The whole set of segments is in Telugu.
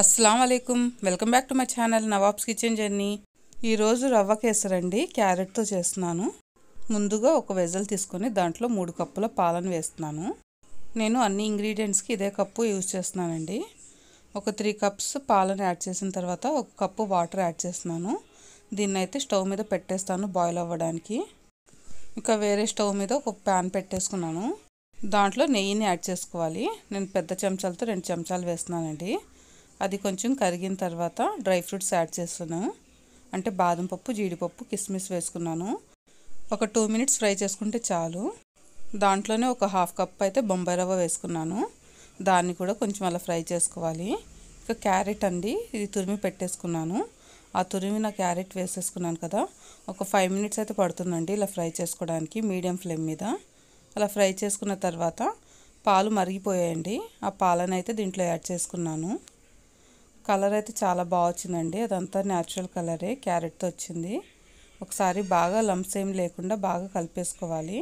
అస్సలం అయికం welcome back to my channel Nawabs kitchen journey ఈరోజు రవ్వ కేసరండి క్యారెట్తో చేస్తున్నాను ముందుగా ఒక వెజల్ తీసుకొని దాంట్లో మూడు కప్పుల పాలను వేస్తున్నాను నేను అన్ని ఇంగ్రీడియంట్స్కి ఇదే కప్పు యూజ్ చేస్తున్నానండి ఒక త్రీ కప్స్ పాలను యాడ్ చేసిన తర్వాత ఒక కప్పు వాటర్ యాడ్ చేస్తున్నాను దీన్ని అయితే స్టవ్ మీద పెట్టేస్తాను బాయిల్ అవ్వడానికి ఇంకా వేరే స్టవ్ మీద ఒక ప్యాన్ పెట్టేసుకున్నాను దాంట్లో నెయ్యిని యాడ్ చేసుకోవాలి నేను పెద్ద చెంచాలతో రెండు చెంచాలు వేస్తున్నానండి అది కొంచెం కరిగిన తర్వాత డ్రై ఫ్రూట్స్ యాడ్ చేస్తున్నాను అంటే బాదం పప్పు జీడిపప్పు కిస్మిస్ వేసుకున్నాను ఒక టూ మినిట్స్ ఫ్రై చేసుకుంటే చాలు దాంట్లోనే ఒక హాఫ్ కప్ అయితే బొంబాయి రవ్వ వేసుకున్నాను దాన్ని కూడా కొంచెం అలా ఫ్రై చేసుకోవాలి ఇక క్యారెట్ అండి ఇది తురిమి పెట్టేసుకున్నాను ఆ తురిమి నా క్యారెట్ వేసేసుకున్నాను కదా ఒక ఫైవ్ మినిట్స్ అయితే పడుతుందండి ఇలా ఫ్రై చేసుకోవడానికి మీడియం ఫ్లేమ్ మీద అలా ఫ్రై చేసుకున్న తర్వాత పాలు మరిగిపోయాయండి ఆ పాలనైతే దీంట్లో యాడ్ చేసుకున్నాను కలర్ అయితే చాలా బాగా వచ్చిందండి అదంతా న్యాచురల్ కలరే క్యారెట్తో వచ్చింది ఒకసారి బాగా లంప్స్ ఏం లేకుండా బాగా కలిపేసుకోవాలి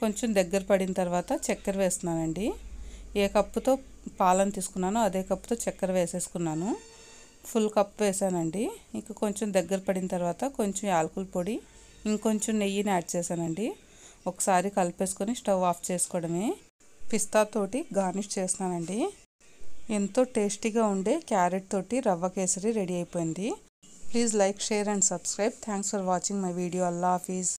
కొంచెం దగ్గర పడిన తర్వాత చక్కెర వేస్తున్నానండి ఏ కప్పుతో పాలను తీసుకున్నానో అదే కప్పుతో చక్కెర వేసేసుకున్నాను ఫుల్ కప్ వేసానండి ఇంకా కొంచెం దగ్గర పడిన తర్వాత కొంచెం యాలకుల పొడి ఇంకొంచెం నెయ్యిని యాడ్ చేశానండి ఒకసారి కలిపేసుకొని స్టవ్ ఆఫ్ చేసుకోవడమే పిస్తాతోటి గార్నిష్ చేస్తున్నానండి ఎంతో టేస్టీగా ఉండే క్యారెట్ తోటి రవ్వ కేసరి రెడీ అయిపోయింది please like share and subscribe thanks for watching my video అల్లా హాఫీజ్